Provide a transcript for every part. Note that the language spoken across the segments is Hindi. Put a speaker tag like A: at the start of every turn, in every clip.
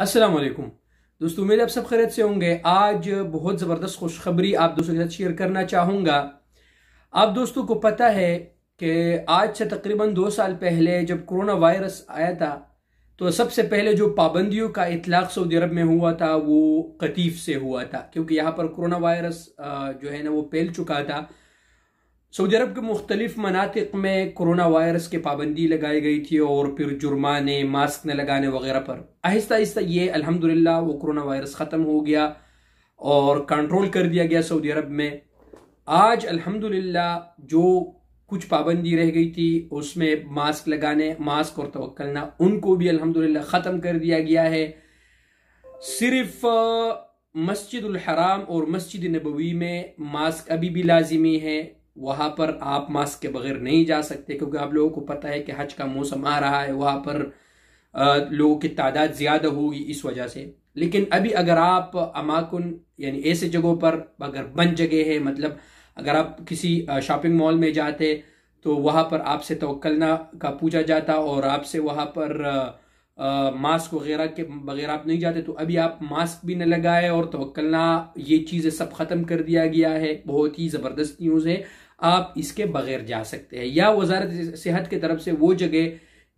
A: अस्सलाम वालेकुम दोस्तों मेरे आप सब खैरियत से होंगे आज बहुत ज़बरदस्त खुशखबरी आप दोस्तों के साथ शेयर करना चाहूँगा आप दोस्तों को पता है कि आज से तकरीबन दो साल पहले जब कोरोना वायरस आया था तो सबसे पहले जो पाबंदियों का इतलाक़ सऊदी अरब में हुआ था वो कतीफ से हुआ था क्योंकि यहाँ पर कोरोना वायरस जो है ना वो फैल चुका था सऊदी अरब के मुख्तलिफ मनातिक में कोरोना वायरस की पाबंदी लगाई गई थी और फिर जुर्माने मास्क न लगाने वगैरह पर आहिस्ता आहिस्ता ये अल्हम्दुलिल्लाह वो कोरोना वायरस ख़त्म हो गया और कंट्रोल कर दिया गया सऊदी अरब में आज अल्हम्दुलिल्लाह जो कुछ पाबंदी रह गई थी उसमें मास्क लगाने मास्क और तवक्लना उनको भी अल्हम्दुलिल्लाह ख़त्म कर दिया गया है सिर्फ मस्जिद हराम और मस्जिद नबवी में मास्क अभी भी लाजिमी है वहाँ पर आप मास्क के बगैर नहीं जा सकते क्योंकि आप लोगों को पता है कि हज का मौसम आ रहा है वहाँ पर लोगों की तादाद ज़्यादा होगी इस वजह से लेकिन अभी अगर आप अमाकुन यानी ऐसे जगहों पर अगर बंद जगह है मतलब अगर आप किसी शॉपिंग मॉल में जाते तो वहाँ पर आपसे तोकलना का पूछा जाता और आपसे वहाँ पर आ, मास्क वगैरह के बगैर आप नहीं जाते तो अभी आप मास्क भी न लगाए और तोकलना ये चीज़ें सब ख़त्म कर दिया गया है बहुत ही ज़बरदस्त न्यूज़ है आप इसके बगैर जा सकते हैं या वजारत सेहत की तरफ से वो जगह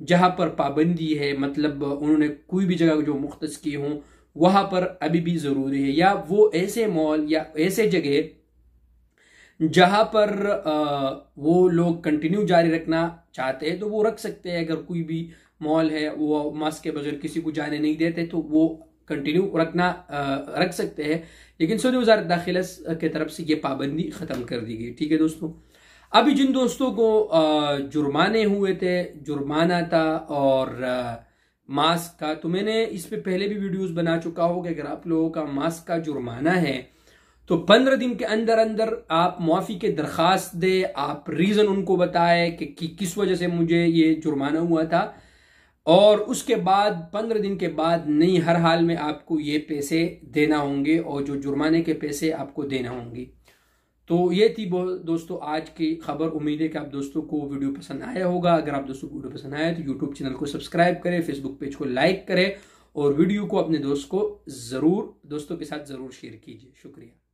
A: जहाँ पर पाबंदी है मतलब उन्होंने कोई भी जगह जो मुख्त की हों वहाँ पर अभी भी ज़रूरी है या वो ऐसे मॉल या ऐसे जगह जहाँ पर वो लोग कंटिन्यू जारी रखना चाहते हैं तो वो रख सकते हैं अगर कोई भी मॉल है वो मास्क के बगैर किसी को जाने नहीं देते तो वो कंटिन्यू रखना रख सकते हैं लेकिन सऊदी वजारत दाखिला की तरफ से ये पाबंदी ख़त्म कर दी गई ठीक है दोस्तों अभी जिन दोस्तों को जुर्माने हुए थे जुर्माना था और मास्क का तो मैंने इस पर पहले भी वीडियोस बना चुका हो कि अगर आप लोगों का मास्क का जुर्माना है तो पंद्रह दिन के अंदर अंदर आप मुआफ़ी के दरख्वास्त दे आप रीज़न उनको बताएं कि किस वजह से मुझे ये जुर्माना हुआ था और उसके बाद पंद्रह दिन के बाद नहीं हर हाल में आपको ये पैसे देना होंगे और जो जुर्माने के पैसे आपको देना होंगे तो ये थी दोस्तों आज की खबर उम्मीद है कि आप दोस्तों को वीडियो पसंद आया होगा अगर आप दोस्तों को वीडियो पसंद आया तो यूट्यूब चैनल को सब्सक्राइब करें फेसबुक पेज को लाइक करें और वीडियो को अपने दोस्त को ज़रूर दोस्तों के साथ ज़रूर शेयर कीजिए शुक्रिया